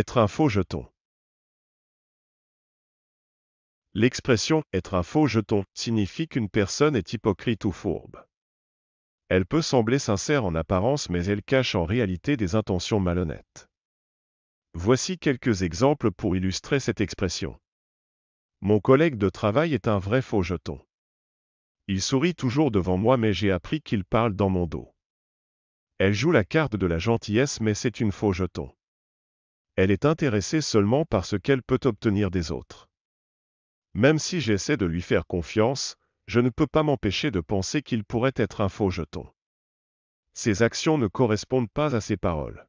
Être un faux jeton. L'expression être un faux jeton signifie qu'une personne est hypocrite ou fourbe. Elle peut sembler sincère en apparence mais elle cache en réalité des intentions malhonnêtes. Voici quelques exemples pour illustrer cette expression. Mon collègue de travail est un vrai faux jeton. Il sourit toujours devant moi mais j'ai appris qu'il parle dans mon dos. Elle joue la carte de la gentillesse mais c'est une faux jeton elle est intéressée seulement par ce qu'elle peut obtenir des autres. Même si j'essaie de lui faire confiance, je ne peux pas m'empêcher de penser qu'il pourrait être un faux jeton. Ses actions ne correspondent pas à ses paroles.